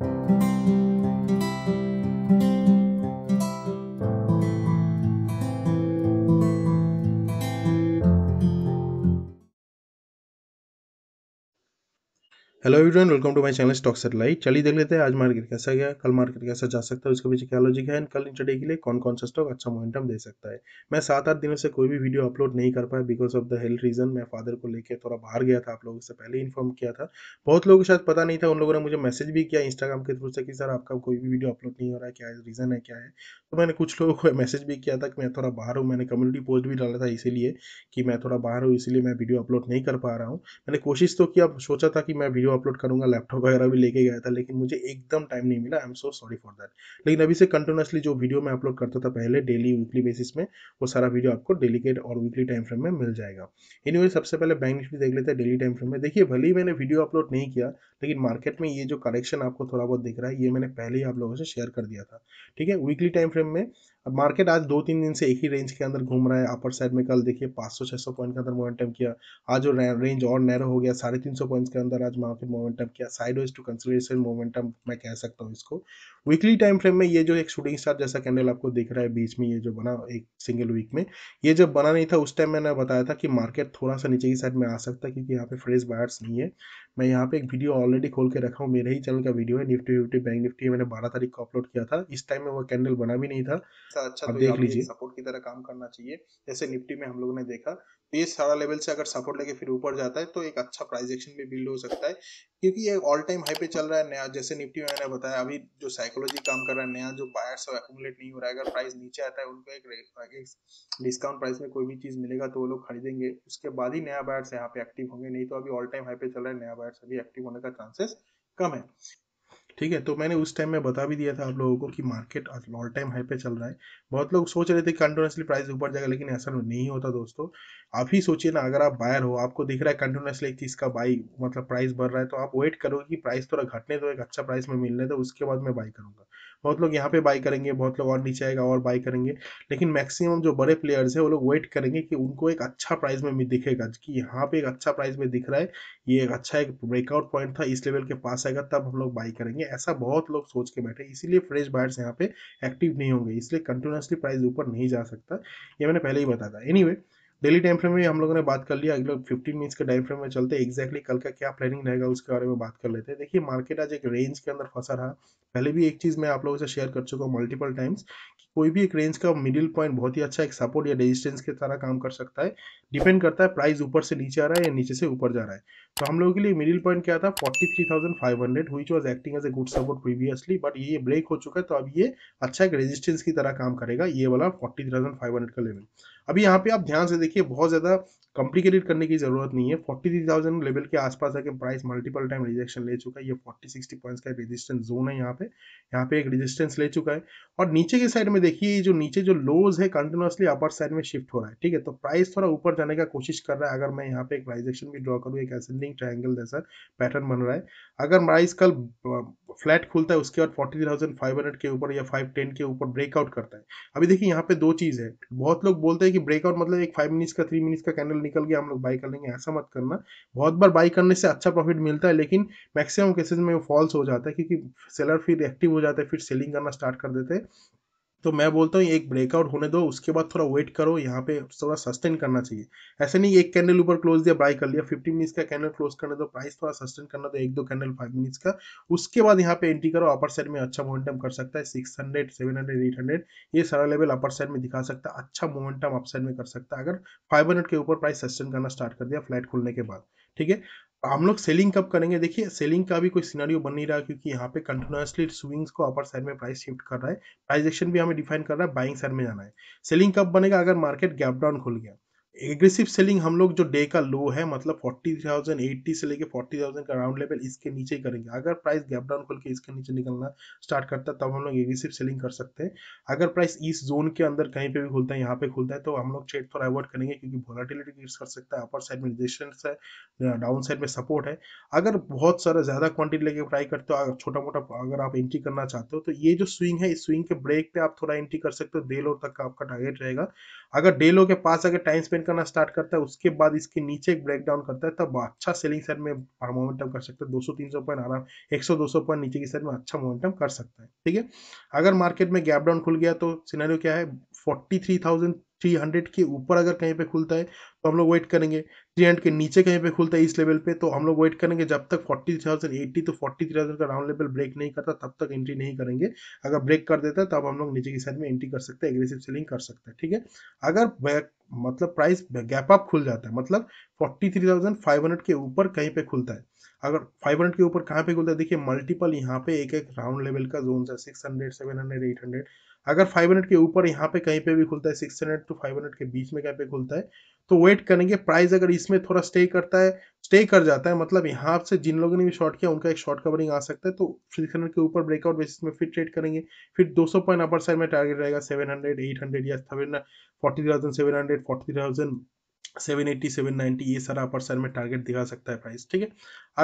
Música hello everyone welcome to my channel stock satellite चलिए देख लेते हैं आज मार्केट कैसा गया कल मार्केट कैसा जा सकता है उसके पीछे क्या लॉजिक है एंड कल इंटरडे के लिए कौन कौन सा स्टॉक अच्छा मोमेंटम दे सकता है मैं सात आठ दिनों से कोई भी वीडियो अपलोड नहीं कर पाया because of the health reason मैं फादर को लेकर थोड़ा बाहर गया था आप लोगों से पहले इन्फॉर्म किया था बहुत लोगों को शायद पता नहीं था उन लोगों ने मुझे मैसेज भी किया इंस्टाग्राम के थ्रू से कि सर आपका कोई भी वीडियो अपलोड नहीं हो रहा है क्या रीज़न है क्या है तो मैंने कुछ लोगों को मैसेज भी किया था कि मैं थोड़ा बाहर हूँ मैंने कम्युनिटी पोस्ट भी डाला था इसीलिए कि मैं थोड़ा बाहर हूँ इसीलिए मैं वीडियो अपलोड नहीं कर पा रहा हूँ मैंने कोशिश तो किया सोचा था कि मैं वीडियो अपलोड करूंगा लैपटॉप वगैरह भी लेके गया था लेकिन मुझे एकदम टाइम नहीं मिला I am so sorry for that लेकिन अभी से कंटिन्यूसली जो वीडियो मैं अपलोड करता था पहले डेली वीकली बेसिस में वो सारा वीडियो आपको डेली के और वीकली टाइम फ्रेम में मिल जाएगा एनी anyway, सबसे पहले बैंक निफ्टी देख लेते हैं डेली टाइम फ्रेम में देखिए भले ही मैंने वीडियो अपलोड नहीं किया लेकिन मार्केट में ये जो करेक्शन आपको थोड़ा बहुत दिख रहा है ये मैंने पहले ही आप लोगों से शेयर कर दिया था ठीक है वीकली टाइम फ्रेम में अब मार्केट आज दो तीन दिन से एक ही रेंज के अंदर घूम रहा है अपर साइड में कल देखिए 500 600 पॉइंट के अंदर मोमेंटम किया आज जो रेंज और नैरो हो गया साढ़े तीन सौ पॉइंट के अंदर आज मार्केट मोमेंटम किया side wise to consolidation momentum मैं कह सकता हूँ इसको वीकली टाइम फ्रेम में ये जो एक शूटिंग स्टार जैसा कैंडल आपको दिख रहा है बीच में ये जो बना एक सिंगल वीक में ये जब बना नहीं था उस टाइम मैंने बताया था कि मार्केट थोड़ा सा नीचे की साइड में आ सकता है क्योंकि यहाँ पे फ्रेश बायर्स नहीं है मैं यहाँ पे एक वीडियो ऑलरेडी खोल के रखा हूँ मेरे ही चैनल का वीडियो है निफ्टी निफ्टी बैंक निफ्टी मैंने बारह तारीख को अपलोड किया था इस टाइम में वो कैंडल बना भी नहीं था अच्छा, अच्छा तो देख लीजिए सपोर्ट की तरह काम करना चाहिए जैसे निफ्टी में हम लोगों ने देखा ये सारा लेवल से अगर सपोर्ट लेके फिर ऊपर जाता है तो एक अच्छा प्राइस एक्शन भी बिल्ड हो सकता है क्योंकि ये ऑल टाइम हाई पे चल रहा है नया जैसे निफ्टी में मैंने बताया अभी जो साइकोलॉजी काम कर रहा है नया जो बायर्स और एकोमुलेट नहीं हो रहा है अगर प्राइस नीचे आता है उनको एक डिस्काउंट प्राइस में कोई भी चीज़ मिलेगा तो वो लोग खरीदेंगे उसके बाद ही नया बायर्स यहाँ पे एक्टिव होंगे नहीं तो अभी ऑल टाइम हाई पे चल रहा है नया बायर्स अभी एक्टिव होने का चांसेस कम है ठीक है तो मैंने उस टाइम में बता भी दिया था आप लोगों को कि मार्केट आज ऑल टाइम हाई पे चल रहा है बहुत लोग सोच रहे थे कंटिन्यूसली प्राइस ऊपर जाएगा लेकिन ऐसा तो नहीं होता दोस्तों आप ही सोचिए ना अगर आप बायर हो आपको दिख रहा है कंटिन्यूसली एक चीज़ का बाई मतलब प्राइस बढ़ रहा है तो आप वेट करोगे कि प्राइस थोड़ा घटने दो एक अच्छा प्राइस में मिलने तो उसके बाद मैं बाई करूंगा बहुत लोग यहाँ पे बाई करेंगे बहुत लोग और नीचे आएगा और बाई करेंगे लेकिन मैक्सिमम जो बड़े प्लेयर्स हैं वो लोग वेट करेंगे कि उनको एक अच्छा प्राइस में दिखेगा कि यहाँ पे एक अच्छा प्राइस में दिख रहा है ये एक अच्छा एक ब्रेकआउट पॉइंट था इस लेवल के पास आएगा तब हम लोग बाई करेंगे ऐसा बहुत लोग सोच के बैठे इसीलिए फ्रेश बायर्स यहाँ पे एक्टिव नहीं होंगे इसलिए कंटिन्यू कंटिन्यूसली प्राइस ऊपर नहीं जा सकता ये मैंने पहले ही बताया था anyway anyway, daily time frame में हम लोगों ने बात कर लिया अगले फिफ्टीन मिनट्स के टाइम फ्रेम में चलते एक्जैक्टली exactly कल का क्या प्लानिंग रहेगा उसके बारे में बात कर लेते हैं देखिए मार्केट आज एक रेंज के अंदर फंसा रहा पहले भी एक चीज़ मैं आप लोगों से शेयर कर चुका हूँ मल्टीपल टाइम्स कोई भी एक रेंज का मिडिल पॉइंट बहुत ही अच्छा एक सपोर्ट या रेजिस्टेंस के तरह काम कर सकता है डिपेंड करता है प्राइस ऊपर से नीचे आ रहा है या नीचे से ऊपर जा रहा है तो हम लोगों के लिए मिडिल पॉइंट क्या था 43,500 हुई was acting as a good support previously but ये ब्रेक हो चुका है तो अब ये अच्छा एक रेजिस्टेंस की तरह काम करेगा ये वाला फोर्टी थाउजेंड फाइव हंड्रेड का लेवल अभी यहाँ पे आप ध्यान से देखिए बहुत ज़्यादा कॉम्प्लिकेटेड करने की ज़रूरत नहीं है फोर्टी थ्री थाउजेंड लेवल के आसपास आके प्राइस मल्टीपल टाइम रिजेक्शन ले चुका है ये फोर्टी सिक्सटी पॉइंट का रेजिस्टेंस जोन है यहाँ पे यहाँ पे एक रेजिस्टेंस ले चुका है और नीचे के साइड में देखिए ये जो नीचे जो लोज है कंटिन्यूसली अपर साइड में शिफ्ट हो रहा है ठीक है तो प्राइस थोड़ा ऊपर जाने का कोशिश कर रहा है अगर मैं यहाँ पे एक प्राइस एक्शन भी ड्रॉ करूँ एक असेंडिंग ट्राइंगल जैसा पैटर्न बन रहा है अगर प्राइस कल फ्लैट खुलता है उसके बाद फोर्टी के ऊपर या फाइव के ऊपर ब्रेकआउट करता है अभी देखिए यहाँ पे दो चीज़ है बहुत लोग बोलते हैं कि ब्रेकआउट मतलब एक फाइव मिनट्स का थ्री मिनट्स का कैंडल निकल गया हम लोग बाई कर लेंगे ऐसा मत करना बहुत बार बाई करने से अच्छा प्रॉफिट मिलता है लेकिन मैक्सिमम केसेज में वो फॉल्स हो जाता है क्योंकि सेलर फिर एक्टिव हो जाता है फिर सेलिंग करना स्टार्ट कर देते हैं तो मैं बोलता हूँ एक ब्रेकआउट होने दो उसके बाद थोड़ा वेट करो यहाँ पे थोड़ा सस्टेन करना चाहिए ऐसे नहीं एक कैंडल ऊपर क्लोज दिया बाय कर लिया फिफ्टी मिनट्स का कैंडल क्लोज करने दो प्राइस थोड़ा सस्टेन करना दो एक दो कैंडल फाइव मिनट्स का उसके बाद यहाँ पे एंट्री करो अपर साइड में अच्छा मोमेंटम कर सकता है six hundred seven hundred eight hundred ये सारा लेवल अपर साइड में दिखा सकता है अच्छा मोमेंटम अप साइड में कर सकता है अगर फाइव हंड्रेड के ऊपर प्राइस सस्टेन करना स्टार्ट कर दिया फ्लैट खुलने के बाद ठीक है हम लोग सेलिंग कब करेंगे देखिए सेलिंग का भी कोई सिनारियो बन नहीं रहा क्योंकि यहाँ पे कंटिन्यूसली स्विंग्स को अपर साइड में प्राइस शिफ्ट कर रहा है प्राइस एक्शन भी हमें डिफाइन कर रहा है बाइंग साइड में जाना है सेलिंग कब बनेगा अगर मार्केट गैप डाउन खुल गया एग्रेसिव सेलिंग हम लोग जो डे का लो है मतलब एट्टी से लेके 40,000 का राउंड लेवल इसके नीचे ही करेंगे अगर प्राइस गैप डाउन खोल के इसके नीचे निकलना स्टार्ट करता है तब हम लोग एग्रेसिव सेलिंग कर सकते हैं अगर प्राइस इस जोन के अंदर कहीं पे भी खुलता है यहाँ पे खुलता है तो हम लोग ट्रेड थोड़ा अवॉइड करेंगे क्योंकि वोलाटिलिटी गिर कर सकता है अपर साइड में रिजेशन है डाउन साइड में सपोर्ट है अगर बहुत सारा ज़्यादा क्वांटिटी लेके ट्राई करते हो छोटा मोटा अगर आप एंट्री करना चाहते हो तो ये जो स्विंग है इस स्विंग के ब्रेक पे आप थोड़ा एंट्री कर सकते हो डे लो तक का आपका टारगेट रहेगा अगर डे लो के पास अगर टाइम स्पेंड करना स्टार्ट करता है उसके बाद इसके नीचे एक ब्रेक डाउन करता है तब अच्छा सेलिंग साइड में मोमेंटम कर सकता है 200 300 पॉइंट आराम 100 200 पॉइंट नीचे की साइड में अच्छा मोमेंटम कर सकता है ठीक है अगर मार्केट में गैप डाउन खुल गया तो सिनेरियो क्या है थाउजेंड थ्री हंड्रेड के ऊपर अगर कहीं पे खुलता है तो हम लोग वेट करेंगे थ्री हंड्रेड के नीचे कहीं पे खुलता है इस लेवल पे तो हम लोग वेट करेंगे जब तक फोर्टी थाउजेंड एट्टी तो फोर्टी थ्री थाउजेंड का राउंड लेवल ब्रेक नहीं करता तब तक एंट्री नहीं करेंगे अगर ब्रेक कर देता है तब हम लोग नीचे की साइड में एंट्री कर सकते हैं एग्रेसिव सेलिंग कर सकते हैं ठीक है अगर मतलब प्राइस गैप अप खुल जाता है मतलब forty three thousand five hundred के ऊपर कहीं पे खुलता है अगर 500 के ऊपर कहाँ पे खुलता है देखिए मल्टीपल यहाँ पे एक एक राउंड लेवल का जोन है six hundred seven hundred eight hundred अगर 500 के ऊपर यहाँ पे कहीं पे भी खुलता है 600 टू 500 के बीच में कहीं पे खुलता है तो वेट करेंगे प्राइस अगर इसमें थोड़ा स्टे करता है स्टे कर जाता है मतलब यहाँ से जिन लोगों ने भी शॉर्ट किया उनका एक शॉर्ट कवरिंग आ सकता है तो सिक्स हंड्रेड के ऊपर ब्रेकआउट बेसिस में फिर ट्रेड करेंगे फिर 200 पॉइंट अपर साइड में टारगेट रहेगा एट हंड्रेड या forty thousand seven hundred forty thousand seven 790 seven ये सारा अपर साइड में टारगेट दिखा सकता है प्राइस ठीक है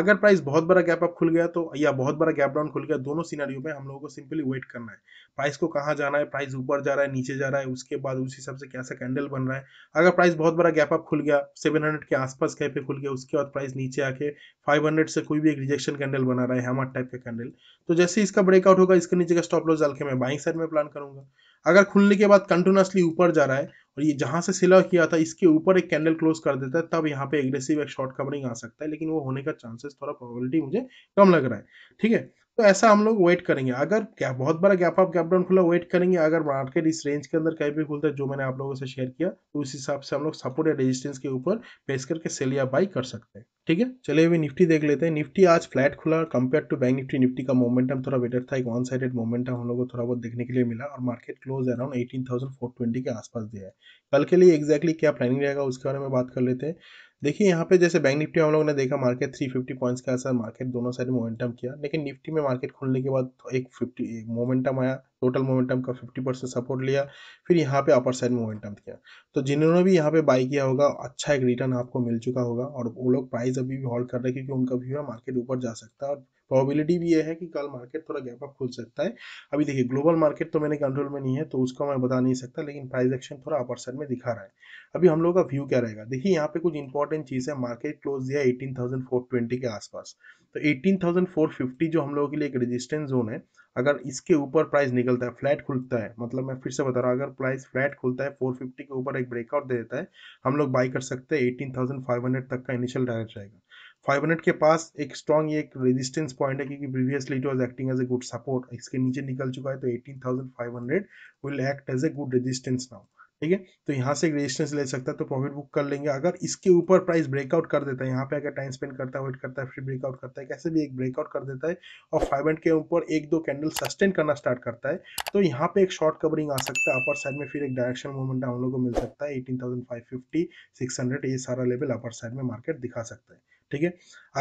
अगर प्राइस बहुत बड़ा गैप अप खुल गया तो या बहुत बड़ा गैप डाउन खुल गया दोनों सिनारियों में हम लोगों को सिंपली वेट करना है प्राइस को कहाँ जाना है प्राइस ऊपर जा रहा है नीचे जा रहा है उसके बाद उस हिसाब से कैसा कैंडल बन रहा है अगर प्राइस बहुत बड़ा गैप अप खुल गया सेवन हंड्रेड के आसपास कहीं पे खुल गया उसके बाद प्राइस नीचे आके फाइव हंड्रेड से कोई भी एक रिजेक्शन कैंडल बना रहा है हेमर टाइप का कैंडल तो जैसे इसका ब्रेकआउट होगा इसके नीचे का स्टॉप लॉस डाल के मैं बाइंग साइड में प्लान करूंगा अगर खुलने के बाद कंटिन्यूसली ऊपर जा रहा है और ये जहाँ से सिला किया था इसके ऊपर एक कैंडल क्लोज कर देता है तब यहाँ पे एग्रेसिव एक शॉर्ट कवरिंग आ सकता है लेकिन वो होने का चांसेस थोड़ा प्रोबेबिलिटी मुझे कम लग रहा है ठीक है तो ऐसा हम लोग वेट करेंगे अगर क्या बहुत बड़ा गैप अप गैप डाउन खुला वेट करेंगे अगर मार्केट इस रेंज के अंदर कहीं भी खुलता है जो मैंने आप लोगों से शेयर किया तो उस हिसाब से हम लोग सपोर्ट या रेजिस्टेंस के ऊपर बेस करके सेल या बाई कर सकते हैं ठीक है चलिए अभी निफ्टी देख लेते हैं निफ्टी आज फ्लैट खुला compare to Bank Nifty Nifty का मोमेंटम थोड़ा बेटर था एक वन साइडेड मोमेंटम हम लोग को थोड़ा बहुत देखने के लिए मिला और market close around eighteen thousand four twenty के आसपास दिया है कल के लिए एक्जैक्टली क्या प्लानिंग रहेगा उसके बारे में बात कर लेते हैं देखिए यहाँ पे जैसे बैंक निफ्टी हम लोगों ने देखा मार्केट 350 पॉइंट्स का असर मार्केट दोनों साइड मोमेंटम किया लेकिन निफ्टी में मार्केट खुलने के बाद तो एक 50 मोमेंटम आया टोटल मोमेंटम का 50 परसेंट सपोर्ट लिया फिर यहाँ पे अपर साइड मोमेंटम किया तो जिन्होंने भी यहाँ पे बाई किया होगा अच्छा एक रिटर्न आपको मिल चुका होगा और वो लोग प्राइस अभी भी हॉल्ड कर रहे हैं क्योंकि उनका व्यू है मार्केट ऊपर जा सकता है और प्रोबेबिलिटी भी ये है कि कल मार्केट थोड़ा गैप अप खुल सकता है अभी देखिए ग्लोबल मार्केट तो मैंने कंट्रोल में नहीं है तो उसका मैं बता नहीं सकता लेकिन प्राइस एक्शन थोड़ा अपर साइड में दिखा रहा है अभी हम लोग का व्यू क्या रहेगा देखिए यहाँ पे कुछ इंपॉर्टेंट चीज़ है मार्केट क्लोज दिया एटीन थाउजेंड फोर ट्वेंटी के आसपास तो एटीन थाउजेंड फोर फिफ्टी जो हम लोगों के लिए एक रजिस्टेंस जोन है अगर इसके ऊपर प्राइस निकलता है फ्लैट खुलता है मतलब मैं फिर से बता रहा हूँ अगर प्राइस फ्लैट खुलता है 450 के ऊपर एक ब्रेकआउट दे देता है हम लोग बाई कर सकते हैं 18,500 तक का इनिशियल डायरेक्ट रहेगा फाइव हंड्रेड के पास एक स्ट्रॉन्ग एक रेजिस्टेंस पॉइंट है क्योंकि previously it was acting as a good support इसके नीचे निकल चुका है तो eighteen thousand five hundred will act as a good resistance now ठीक है तो यहाँ से एक रेजिस्टेंस ले सकता है तो प्रॉफिट बुक कर लेंगे अगर इसके ऊपर प्राइस ब्रेकआउट कर देता है यहाँ पे अगर टाइम स्पेंड करता है वेट करता है फिर ब्रेकआउट करता है कैसे भी एक ब्रेकआउट कर देता है और फाइव हंड्रेड के ऊपर एक दो कैंडल सस्टेन करना स्टार्ट करता है तो यहाँ पे एक शॉर्ट कवरिंग आ सकता है अपर साइड में फिर एक डायरेक्शन मूवमेंट हम लोग को मिल सकता है eighteen thousand five fifty six hundred ये सारा लेवल अपर साइड में मार्केट दिखा सकता है ठीक है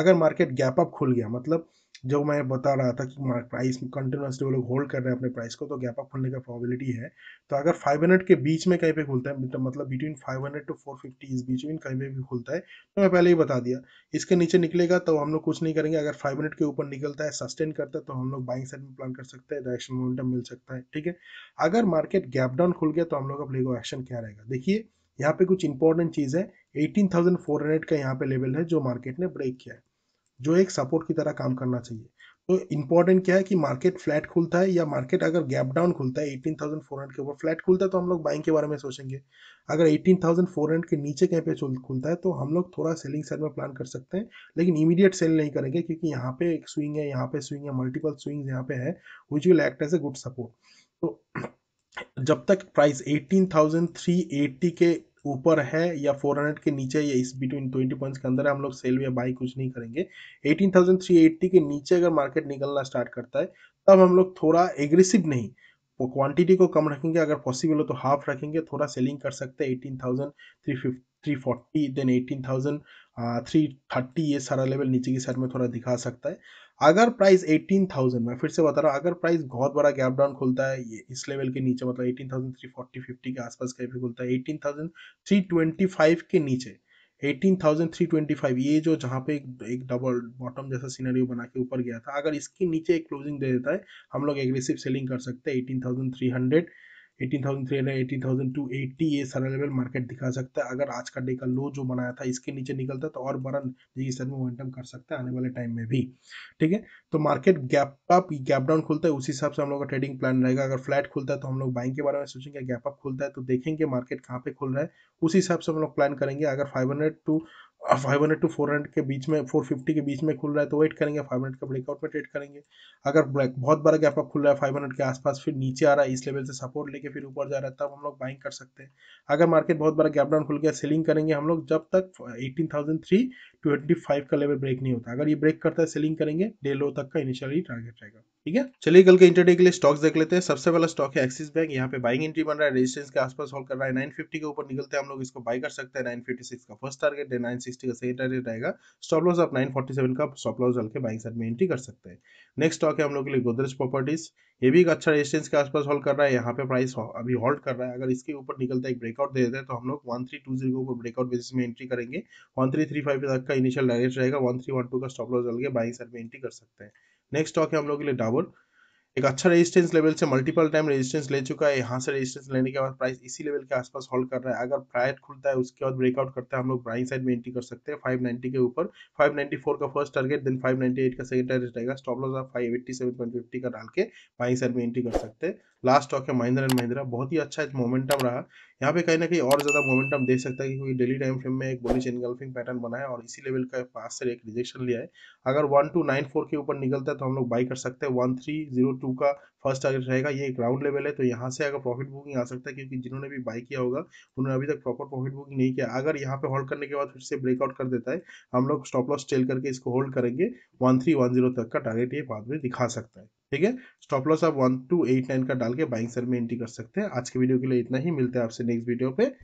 अगर मार्केट गैप अप खुल गया मतलब जो मैं बता रहा था कि प्राइस कंटिन्यूसली वो लोग होल्ड कर रहे हैं अपने प्राइस को तो गैप अप खुलने का प्रॉबिलिटी है तो अगर 500 के बीच में कहीं पे खुलता है तो मतलब बिटवीन 500 हंड्रेड टू 450 इस बीच में कहीं पे भी खुलता है तो मैं पहले ही बता दिया इसके नीचे निकलेगा तो हम लोग कुछ नहीं करेंगे अगर फाइव के ऊपर निकलता है सस्टेन करता है तो हम लोग बाइंग साइड में प्लान कर सकते हैं डायरेक्शन मोमेंटम मिल सकता है ठीक है अगर मार्केट गैप डाउन खुल गया तो हम लोग का प्ले एक्शन क्या रहेगा देखिए यहाँ पे कुछ इंपॉर्टेंट चीज़ है 18,400 का यहाँ पे लेवल है जो मार्केट ने ब्रेक किया है जो एक सपोर्ट की तरह काम करना चाहिए तो इंपॉर्टेंट क्या है कि मार्केट फ्लैट खुलता है या मार्केट अगर गैप डाउन खुलता है एटीन थाउजेंड फोर हंड्रेड के ऊपर फ्लैट खुलता है तो हम लोग बाइंग के बारे में सोचेंगे अगर एटीन थाउजेंड फोर हंड्रेड के नीचे कहीं पे खुलता है तो हम लोग थोड़ा सेलिंग साइड में प्लान कर सकते हैं लेकिन इमीडिएट सेल नहीं करेंगे क्योंकि यहाँ पे एक स्विंग है यहाँ पे स्विंग है मल्टीपल स्विंग यहाँ पे है which will act as a good support तो जब तक price eighteen thousand three eighty के ऊपर है या 400 के नीचे या इस बिटवीन 20 पॉइंट्स के अंदर है हम लोग सेल या बाई कुछ नहीं करेंगे 18,380 के नीचे अगर मार्केट निकलना स्टार्ट करता है तब हम लोग थोड़ा एग्रेसिव नहीं वो क्वांटिटी को कम रखेंगे अगर पॉसिबल हो तो हाफ रखेंगे थोड़ा सेलिंग कर सकते हैं eighteen thousand three three forty then eighteen thousand three thirty ये सारा लेवल नीचे की साइड में थोड़ा दिखा सकता है अगर प्राइस 18,000 मैं फिर से बता रहा हूँ अगर प्राइस बहुत बड़ा गैप डाउन खुलता है ये इस लेवल के नीचे मतलब 18,340 50 के आसपास कहीं भी खुलता है 18,325 के नीचे 18,325 ये जो जहाँ पे एक, एक डबल बॉटम जैसा सीनरी बना के ऊपर गया था अगर इसके नीचे एक क्लोजिंग दे देता है हम लोग एग्रेसिव सेलिंग कर सकते हैं एटीन 18,380 ये सारा लेवल मार्केट दिखा सकता है अगर आज का डे का लो जो बनाया था इसके नीचे निकलता तो और बड़ा रजिस्टर में मोमेंटम कर सकता है आने वाले टाइम में भी ठीक है तो market gap up gap down खुलता है उसी हिसाब से हम लोग का ट्रेडिंग प्लान रहेगा अगर फ्लैट खुलता है तो हम लोग बाइंग के बारे में सोचेंगे गैप अप खुलता है तो देखेंगे मार्केट कहाँ पे खुल रहा है उसी हिसाब से हम लोग प्लान करेंगे अगर five hundred to five hundred to four hundred के बीच में फोर फिफ्टी के बीच में खुल रहा है तो वेट करेंगे फाइव हंड्रेड का ब्रेकआउट में ट्रेड करेंगे अगर ब्लैक बहुत बड़ा गैप अप खुल रहा है फाइव हंड्रेड के आसपास फिर नीचे आ रहा है इस लेवल से सपोर्ट लेके फिर ऊपर जा रहा है तब हम लोग बाइंग कर सकते हैं अगर मार्केट बहुत बड़ा गैप डाउन खुल गया सेलिंग करेंगे हम लोग जब तक eighteen thousand three twenty five का लेवल ब्रेक नहीं होता अगर ये ब्रेक करता है सेलिंग करेंगे डे लो तक का इनिशियली टारगेट रहेगा ठीक है चलिए कल के इंटरडे के लिए स्टॉक्स देख लेते हैं सबसे पहला स्टॉक है एक्सिस बैंक यहाँ पे बाइंग एंट्री बन रहा है रेजिस्टेंस के आसपास होल्ड कर रहा है 950 के ऊपर निकलते हैं हम लोग इसको बाई कर सकते हैं 956 का फर्स्ट टारगेट है 960 का सेकंड टारगेट रहेगा स्टॉप लॉस आप नाइन का स्टॉप लॉस डाल के बाइंग साइड में एंट्री कर सकते हैं नेक्स्ट स्टॉक है हम लोग के लिए गोदरेज प्रॉपर्टीज ये भी एक अच्छा रेजिस्टेंस के आसपास होल्ड कर रहा है यहाँ पे प्राइस अभी होल्ड कर रहा है अगर इसके ऊपर निकलता है एक ब्रेकआउट दे देता तो हम लोग वन थ्री टू जीरो के ऊपर ब्रेकआउट बेसिस में एंट्री करेंगे वन थ्री थ्री फाइव तक का इनिशियल डायरेक्ट रहेगा वन थ्री वन टू का स्टॉप लॉस डाल के बाइंग साइड में एंट्री कर सकते हैं नेक्स्ट स्टॉक है हम लोग के लिए डाबर एक अच्छा रेजिस्टेंस लेवल से मल्टीपल टाइम रेजिस्टेंस ले चुका है यहाँ से रेजिस्टेंस लेने के बाद प्राइस इसी लेवल के आसपास होल्ड कर रहा है अगर फ्राइड खुलता है उसके बाद ब्रेकआउट करता है हम लोग ब्राइन साइड में एंट्री कर सकते हैं 590 के ऊपर फोर का फर्स्ट टारगेट देन एट का सेकंड टारगेट रहेगा स्टॉप लॉस आप 587.50 का डाल के बाइंग साइड में एंट्री कर सकते हैं लास्ट स्टॉक है महिंद्रा एंड महिंद्रा बहुत ही अच्छा मोमेंटम रहा यहाँ पे कहीं ना कहीं और ज़्यादा मोमेंटम देख सकता है क्योंकि डेली टाइम फ्रेम में एक बोलिश इनगल्फिंग पैटर्न बना है और इसी लेवल का पास से एक रिजेक्शन लिया है अगर वन टू नाइन फोर के ऊपर निकलता है तो हम लोग बाई कर सकते हैं वन थ्री जीरो टू का फर्स्ट टारगेट रहेगा ये ग्राउंड लेवल है तो यहाँ से अगर प्रॉफिट बुकिंग आ सकता है क्योंकि जिन्होंने भी बाई किया होगा उन्होंने अभी तक प्रॉपर प्रॉफिट बुकिंग नहीं किया अगर यहाँ पे होल्ड करने के बाद फिर से ब्रेकआउट कर देता है हम लोग स्टॉप लॉस टेल करके इसको होल्ड करेंगे वन थ्री वन जीरो तक का टारगेट ये बाद में दिखा सकता है ठीक है स्टॉप लॉस आप वन टू एट नाइन का डाल के बाइंग सेल में एंट्री कर सकते हैं आज के वीडियो के लिए इतना ही मिलते हैं आपसे नेक्स्ट वीडियो पे